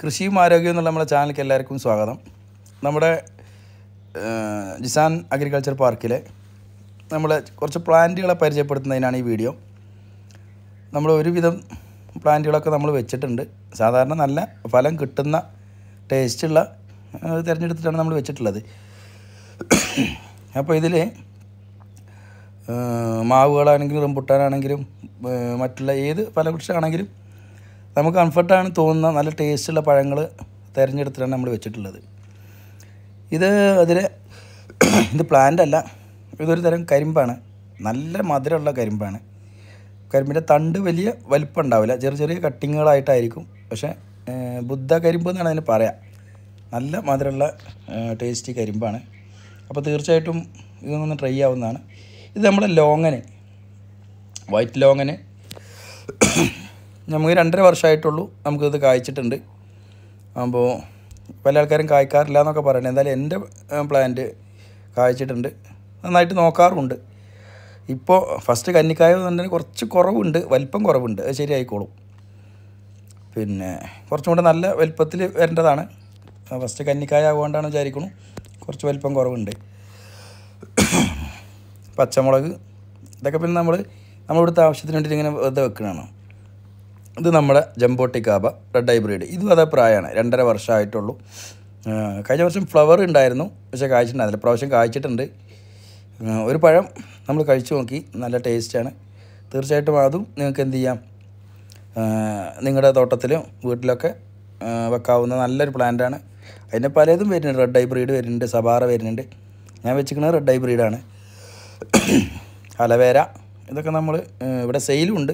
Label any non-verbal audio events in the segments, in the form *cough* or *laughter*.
കൃഷിയും ആരോഗ്യവും എന്നുള്ള നമ്മുടെ ചാനലിലേക്ക് എല്ലാവർക്കും സ്വാഗതം നമ്മുടെ ജിസാൻ അഗ്രികൾച്ചർ പാർക്കിലെ നമ്മൾ കുറച്ച് പ്ലാന്റുകളെ പരിചയപ്പെടുത്തുന്നതിനാണ് ഈ വീഡിയോ നമ്മൾ ഒരുവിധം പ്ലാന്റുകളൊക്കെ നമ്മൾ വെച്ചിട്ടുണ്ട് സാധാരണ നല്ല ഫലം കിട്ടുന്ന ടേസ്റ്റുള്ള തിരഞ്ഞെടുത്തിട്ടാണ് നമ്മൾ വെച്ചിട്ടുള്ളത് അപ്പോൾ ഇതിൽ മാവുകളാണെങ്കിലും റംബുട്ടാനാണെങ്കിലും മറ്റുള്ള ഏത് ഫലവൃക്ഷമാണെങ്കിലും നമുക്ക് കംഫർട്ടാണ് തോന്നുന്ന നല്ല ടേസ്റ്റുള്ള പഴങ്ങൾ തിരഞ്ഞെടുത്തിട്ടാണ് നമ്മൾ വെച്ചിട്ടുള്ളത് ഇത് അതിൽ *coughs* ഇത് പ്ലാന്റ് അല്ല ഇതൊരു തരം കരിമ്പാണ് നല്ല മധുരമുള്ള കരിമ്പാണ് കരിമ്പിൻ്റെ തണ്ട് വലിയ വലിപ്പം ഉണ്ടാവില്ല ചെറിയ ചെറിയ കട്ടിങ്ങുകളായിട്ടായിരിക്കും പക്ഷേ ബുദ്ധ കരിമ്പ് എന്നാണ് അതിന് പറയാം നല്ല മധുരമുള്ള ടേസ്റ്റി കരിമ്പാണ് അപ്പോൾ തീർച്ചയായിട്ടും ഇതൊന്ന് ട്രൈ ആവുന്നതാണ് ഇത് നമ്മുടെ ലോങ്ങന് വൈറ്റ് ലോങ്ങന് നമുക്ക് രണ്ടര വർഷമായിട്ടുള്ളൂ നമുക്കിത് കായ്ച്ചിട്ടുണ്ട് അപ്പോൾ പല ആൾക്കാരും കായ്ക്കാറില്ല എന്നൊക്കെ പറയണേ എന്തായാലും എൻ്റെ പ്ലാന്റ് കായ്ച്ചിട്ടുണ്ട് നന്നായിട്ട് നോക്കാറുമുണ്ട് ഇപ്പോൾ ഫസ്റ്റ് കന്നിക്കായ കുറച്ച് കുറവുണ്ട് വലിപ്പം കുറവുണ്ട് അത് ശരിയായിക്കോളും പിന്നെ കുറച്ചും കൂടെ നല്ല വലിപ്പത്തിൽ വരേണ്ടതാണ് ഫസ്റ്റ് കന്നിക്കായ ആകുകൊണ്ടാണ് വിചാരിക്കണു കുറച്ച് വലിപ്പം കുറവുണ്ട് പച്ചമുളക് ഇതൊക്കെ പിന്നെ നമ്മൾ നമ്മളിവിടുത്തെ ആവശ്യത്തിന് വേണ്ടിയിട്ട് ഇങ്ങനെ വെറുതെ വെക്കണതാണ് ഇത് നമ്മുടെ ജംബോട്ടിക്കാബ റെഡ് ഹൈബ്രിഡ് ഇതും അതേ പ്രായമാണ് രണ്ടര വർഷമായിട്ടുള്ളൂ കഴിഞ്ഞ വർഷം ഫ്ലവർ ഉണ്ടായിരുന്നു പക്ഷേ കായ്ച്ചിട്ടുണ്ടായിരുന്നില്ല പ്രാവശ്യം കായ്ച്ചിട്ടുണ്ട് ഒരു പഴം നമ്മൾ കഴിച്ചു നോക്കി നല്ല ടേസ്റ്റാണ് തീർച്ചയായിട്ടും അതും നിങ്ങൾക്ക് എന്ത് ചെയ്യാം നിങ്ങളുടെ തോട്ടത്തിലും വീട്ടിലൊക്കെ വെക്കാവുന്ന നല്ലൊരു പ്ലാന്റാണ് അതിന് പലതും വരുന്നുണ്ട് റെഡ് ഹൈബ്രിഡ് വരുന്നുണ്ട് സബാറ വരുന്നുണ്ട് ഞാൻ വെച്ചിരിക്കുന്നത് റെഡ് ഹൈബ്രിഡാണ് അലവേര ഇതൊക്കെ നമ്മൾ ഇവിടെ സെയിലും ഉണ്ട്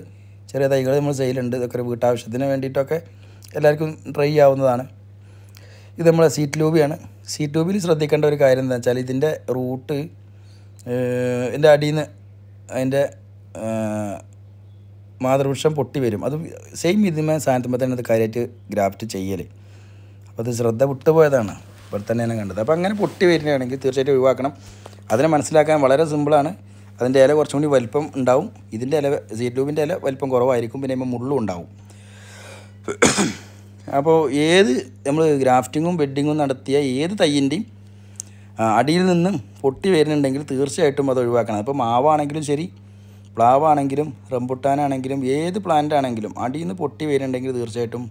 ചെറിയ തൈകൾ നമ്മൾ സെയിലുണ്ട് ഇതൊക്കെ ഒരു വീട്ടാവശ്യത്തിന് വേണ്ടിയിട്ടൊക്കെ എല്ലാവർക്കും ട്രൈ ആവുന്നതാണ് ഇത് നമ്മളെ സീറ്റ് ലൂബിയാണ് സീറ്റ് ലൂബിൽ ശ്രദ്ധിക്കേണ്ട ഒരു കാര്യം എന്താണെന്ന് വെച്ചാൽ ഇതിൻ്റെ റൂട്ട് എൻ്റെ അടിയിൽ നിന്ന് അതിൻ്റെ മാതൃവൃക്ഷം പൊട്ടി വരും അത് സെയിം ഇതിമേ സാധനത്തുമ്പോൾ തന്നെ അത് കാര്യമായിട്ട് ഗ്രാഫ്റ്റ് ചെയ്യൽ അപ്പോൾ അത് ശ്രദ്ധ വിട്ടുപോയതാണ് ഇപ്പോൾ തന്നെയാണ് കണ്ടത് അപ്പോൾ അങ്ങനെ പൊട്ടി വരുന്നതാണെങ്കിൽ തീർച്ചയായിട്ടും ഒഴിവാക്കണം അതിനെ മനസ്സിലാക്കാൻ വളരെ സിമ്പിളാണ് അതിൻ്റെ ഇല കുറച്ചും കൂടി വലിപ്പം ഉണ്ടാവും ഇതിൻ്റെ ഇല ട്യൂബിൻ്റെ ഇല വലിപ്പം കുറവായിരിക്കും പിന്നെ ഇപ്പം മുള്ളും ഉണ്ടാവും അപ്പോൾ ഏത് നമ്മൾ ഗ്രാഫ്റ്റിങ്ങും ബെഡിങ്ങും നടത്തിയ ഏത് തയ്യിൻ്റെയും അടിയിൽ നിന്നും പൊട്ടി വരുന്നുണ്ടെങ്കിൽ തീർച്ചയായിട്ടും അത് ഒഴിവാക്കണം അപ്പോൾ മാവാണെങ്കിലും ശരി പ്ലാവാണെങ്കിലും റംബുട്ടാനാണെങ്കിലും ഏത് പ്ലാന്റ് ആണെങ്കിലും അടിയിൽ നിന്ന് പൊട്ടി വരുന്നുണ്ടെങ്കിൽ തീർച്ചയായിട്ടും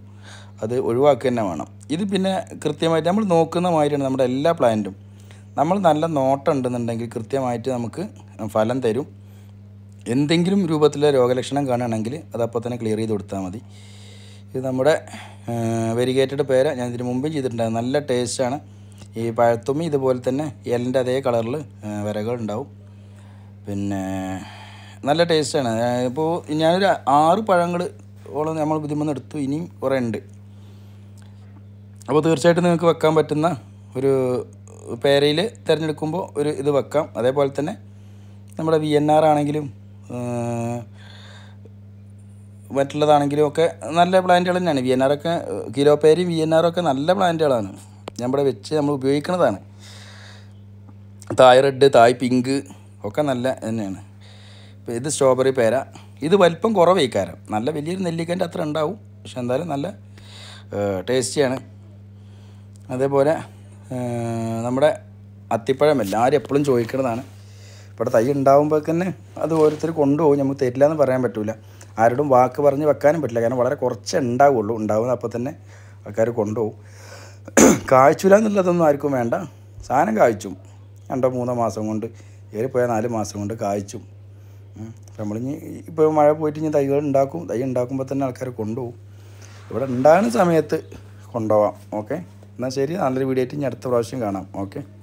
അത് ഒഴിവാക്കുക തന്നെ വേണം ഇത് പിന്നെ കൃത്യമായിട്ട് നമ്മൾ നോക്കുന്ന മാതിരിയാണ് നമ്മുടെ എല്ലാ പ്ലാന്റും നമ്മൾ നല്ല നോട്ടം ഉണ്ടെന്നുണ്ടെങ്കിൽ കൃത്യമായിട്ട് നമുക്ക് ഫലം തരും എന്തെങ്കിലും രൂപത്തിലെ രോഗലക്ഷണം കാണുകയാണെങ്കിൽ അതപ്പോൾ തന്നെ ക്ലിയർ ചെയ്ത് കൊടുത്താൽ മതി ഇത് നമ്മുടെ വെരിഗേറ്റഡ് പേര ഞാൻ ഇതിന് മുമ്പും ചെയ്തിട്ടുണ്ടായിരുന്നു നല്ല ടേസ്റ്റാണ് ഈ പഴത്തുമ്മി ഇതുപോലെ തന്നെ എല്ലിൻ്റെ അതേ കളറിൽ വരകൾ ഉണ്ടാവും പിന്നെ നല്ല ടേസ്റ്റാണ് ഇപ്പോൾ ഞാനൊരു ആറ് പഴങ്ങൾ ഓളം നമ്മൾ ബുദ്ധിമുട്ട് എടുത്തു ഇനിയും കുറേ ഉണ്ട് അപ്പോൾ തീർച്ചയായിട്ടും നിങ്ങൾക്ക് വെക്കാൻ പറ്റുന്ന ഒരു പേരയിൽ തിരഞ്ഞെടുക്കുമ്പോൾ ഒരു ഇത് വെക്കാം അതേപോലെ തന്നെ നമ്മുടെ വി എൻ ആർ ആണെങ്കിലും മറ്റുള്ളതാണെങ്കിലും ഒക്കെ നല്ല പ്ലാന്റുകൾ തന്നെയാണ് വി എൻ ഒക്കെ കിലോപ്പേരും വി എൻ ഒക്കെ നല്ല പ്ലാന്റുകളാണ് നമ്മുടെ വെച്ച് നമ്മൾ ഉപയോഗിക്കുന്നതാണ് തായ് റെഡ് തായ് പിങ്ക് ഒക്കെ നല്ല തന്നെയാണ് ഇപ്പോൾ ഇത് സ്ട്രോബെറി പേര ഇത് വലിപ്പം കുറവേക്കാരം നല്ല വലിയൊരു നെല്ലിക്കൻ്റെ അത്ര ഉണ്ടാവും പക്ഷെ എന്തായാലും നല്ല ടേസ്റ്റിയാണ് അതേപോലെ നമ്മുടെ അത്തിപ്പഴം എല്ലാവരും എപ്പോഴും ചോദിക്കുന്നതാണ് ഇവിടെ തൈ ഉണ്ടാകുമ്പോൾ തന്നെ അത് ഓരോരുത്തർ കൊണ്ടുപോകും നമുക്ക് തരില്ല എന്ന് പറയാൻ പറ്റില്ല ആരോടും വാക്ക് പറഞ്ഞ് വെക്കാനും പറ്റില്ല കാരണം വളരെ കുറച്ചേ ഉണ്ടാവുള്ളൂ ഉണ്ടാവുന്ന അപ്പോൾ തന്നെ ആൾക്കാർ കൊണ്ടുപോകും കാഴ്ചയില്ല എന്നുള്ളതൊന്നും ആർക്കും വേണ്ട സാധനം കാഴ്ചും രണ്ടോ മൂന്നോ മാസം കൊണ്ട് പോയാൽ നാല് മാസം കൊണ്ട് കാഴ്ചും നമ്മളിനി ഇപ്പോൾ മഴ പോയിട്ട് ഇനി തൈകൾ ഉണ്ടാക്കും തൈ ഉണ്ടാക്കുമ്പോൾ തന്നെ ആൾക്കാർ കൊണ്ടുപോകും ഇവിടെ ഉണ്ടാകുന്ന സമയത്ത് കൊണ്ടുപോകാം ഓക്കെ എന്നാൽ ശരി നല്ലൊരു വീഡിയോ ആയിട്ട് ഇനി അടുത്ത പ്രാവശ്യം കാണാം ഓക്കെ